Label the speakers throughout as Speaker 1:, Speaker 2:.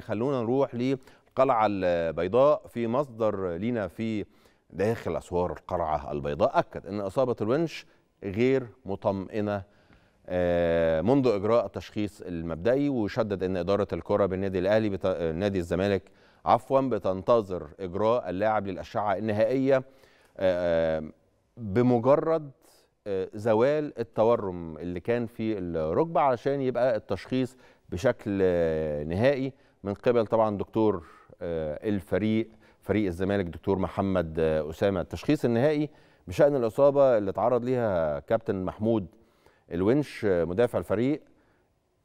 Speaker 1: خلونا نروح للقلعة البيضاء في مصدر لينا في داخل أسوار القلعة البيضاء أكد أن إصابة الونش غير مطمئنة آه، منذ إجراء التشخيص المبدئي وشدد أن إدارة الكرة بالنادي الأهلي بت... آه، نادي الزمالك عفوا بتنتظر إجراء اللاعب للأشعة النهائية آه، بمجرد زوال التورم اللي كان في الركبة علشان يبقى التشخيص بشكل نهائي من قبل طبعا دكتور آه، الفريق فريق الزمالك دكتور محمد آه، اسامه التشخيص النهائي بشان الاصابه اللي تعرض ليها كابتن محمود الونش آه، مدافع الفريق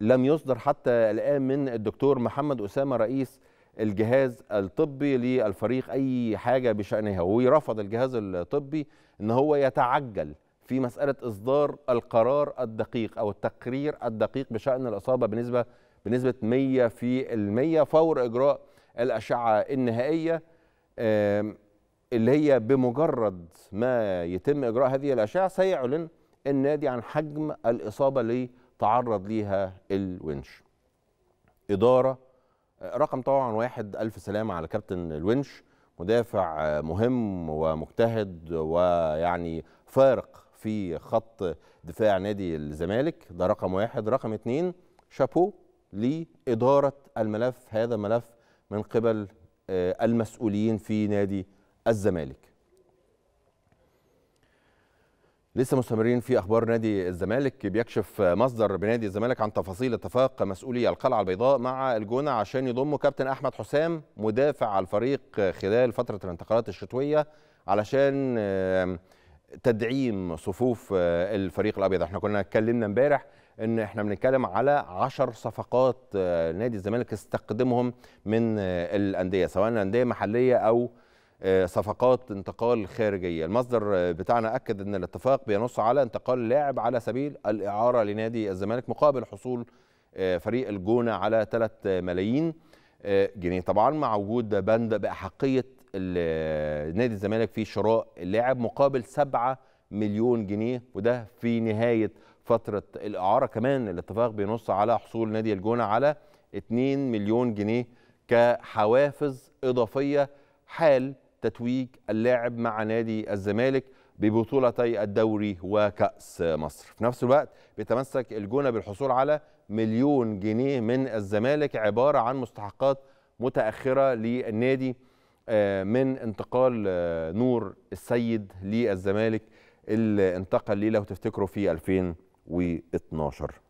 Speaker 1: لم يصدر حتى الان من الدكتور محمد اسامه رئيس الجهاز الطبي للفريق اي حاجه بشانها ورفض الجهاز الطبي ان هو يتعجل في مساله اصدار القرار الدقيق او التقرير الدقيق بشان الاصابه بالنسبه بنسبة 100 في المية فور إجراء الأشعة النهائية اللي هي بمجرد ما يتم إجراء هذه الأشعة سيعلن النادي عن حجم الإصابة اللي تعرض ليها الونش إدارة رقم طبعا واحد ألف سلامة على كابتن الونش مدافع مهم ومجتهد ويعني فارق في خط دفاع نادي الزمالك ده رقم واحد رقم اتنين شابوه لإدارة الملف هذا الملف من قبل آه، المسؤولين في نادي الزمالك لسه مستمرين في اخبار نادي الزمالك بيكشف مصدر بنادي الزمالك عن تفاصيل اتفاق مسؤولي القلعه البيضاء مع الجونه عشان يضموا كابتن احمد حسام مدافع الفريق خلال فتره الانتقالات الشتويه علشان تدعيم صفوف آه، الفريق الابيض احنا كنا اتكلمنا امبارح ان احنا بنتكلم على 10 صفقات آه، نادي الزمالك استقدمهم من آه، الانديه سواء انديه محليه او آه، صفقات انتقال خارجيه المصدر بتاعنا اكد ان الاتفاق بينص على انتقال لاعب على سبيل الاعاره لنادي الزمالك مقابل حصول فريق الجونه على 3 ملايين جنيه طبعا مع وجود بند باحقيه نادي الزمالك في شراء اللاعب مقابل سبعه مليون جنيه وده في نهاية فترة الإعارة كمان الاتفاق بينص على حصول نادي الجونة على 2 مليون جنيه كحوافز إضافية حال تتويج اللاعب مع نادي الزمالك ببطولتي الدوري وكأس مصر في نفس الوقت بيتمسك الجونة بالحصول على مليون جنيه من الزمالك عبارة عن مستحقات متأخرة للنادي آه، من انتقال آه، نور السيد للزمالك اللي انتقل ليه لو تفتكروا في 2012